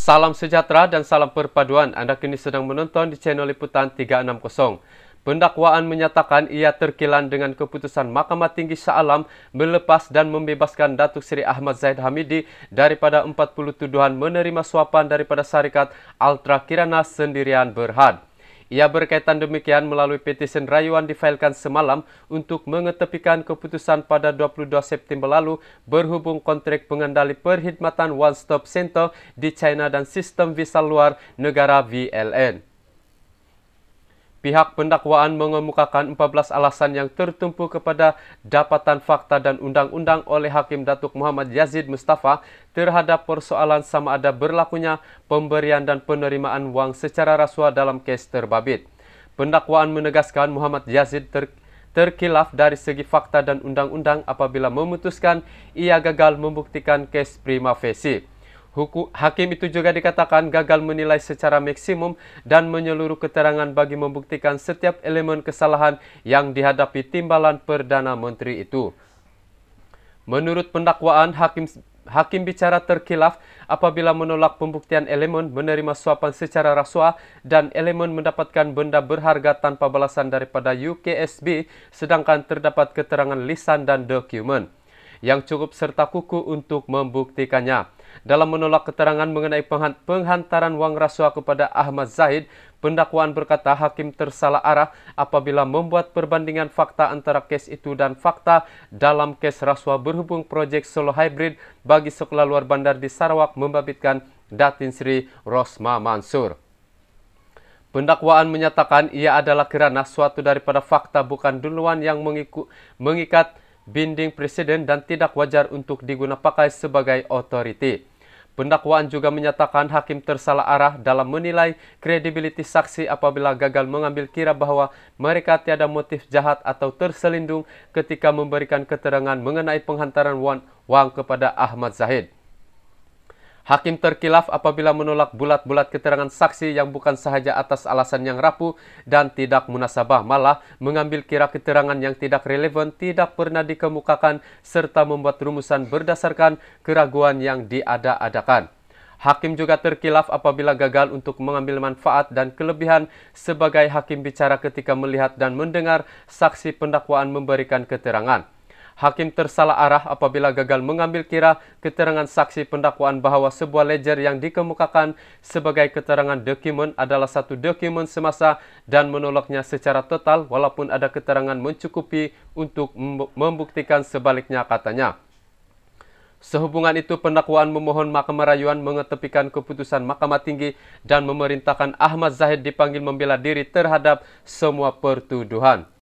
Salam sejahtera dan salam perpaduan. Anda kini sedang menonton di channel Liputan 360. Pendakwaan menyatakan ia terkilan dengan keputusan Mahkamah Tinggi Sa'alam melepas dan membebaskan Datuk Seri Ahmad Zaid Hamidi daripada 40 tuduhan menerima suapan daripada syarikat Altra Kirana Sendirian Berhad. Ia berkaitan demikian melalui petisyen rayuan difailkan semalam untuk mengetepikan keputusan pada 22 September lalu berhubung kontrak pengendali perkhidmatan One Stop Center di China dan sistem visa luar negara VLN. Pihak pendakwaan mengemukakan 14 alasan yang tertumpu kepada dapatan fakta dan undang-undang oleh Hakim Datuk Muhammad Yazid Mustafa terhadap persoalan sama ada berlakunya pemberian dan penerimaan wang secara rasuah dalam kes terbabit. Pendakwaan menegaskan Muhammad Yazid ter terkilaf dari segi fakta dan undang-undang apabila memutuskan ia gagal membuktikan kes prima facie. Huku, hakim itu juga dikatakan gagal menilai secara maksimum dan menyeluruh keterangan bagi membuktikan setiap elemen kesalahan yang dihadapi timbalan Perdana Menteri itu. Menurut pendakwaan, hakim Hakim bicara terkilaf apabila menolak pembuktian elemen menerima suapan secara rasuah dan elemen mendapatkan benda berharga tanpa balasan daripada UKSB sedangkan terdapat keterangan lisan dan dokumen. yang cukup serta kuku untuk membuktikannya. Dalam menolak keterangan mengenai penghantaran wang rasuah kepada Ahmad Zahid, pendakwaan berkata hakim tersalah arah apabila membuat perbandingan fakta antara kes itu dan fakta dalam kes rasuah berhubung projek Solo Hybrid bagi sekolah luar bandar di Sarawak membabitkan Datin Sri Rosma Mansur. Pendakwaan menyatakan ia adalah kerana suatu daripada fakta bukan duluan yang mengikat binding presiden dan tidak wajar untuk digunapakai sebagai otoriti. Pendakwaan juga menyatakan hakim tersalah arah dalam menilai kredibiliti saksi apabila gagal mengambil kira bahawa mereka tiada motif jahat atau terselindung ketika memberikan keterangan mengenai penghantaran wang kepada Ahmad Zahid. Hakim terkilaf apabila menolak bulat-bulat keterangan saksi yang bukan sahaja atas alasan yang rapuh dan tidak munasabah, malah mengambil kira keterangan yang tidak relevan, tidak pernah dikemukakan, serta membuat rumusan berdasarkan keraguan yang diada-adakan. Hakim juga terkilaf apabila gagal untuk mengambil manfaat dan kelebihan sebagai hakim bicara ketika melihat dan mendengar saksi pendakwaan memberikan keterangan. Hakim tersalah arah apabila gagal mengambil kira keterangan saksi pendakwaan bahawa sebuah ledger yang dikemukakan sebagai keterangan dokumen adalah satu dokumen semasa dan menolaknya secara total walaupun ada keterangan mencukupi untuk membuktikan sebaliknya katanya. Sehubungan itu pendakwaan memohon Mahkamah Rayuan mengetepikan keputusan Mahkamah Tinggi dan memerintahkan Ahmad Zahid dipanggil membela diri terhadap semua pertuduhan.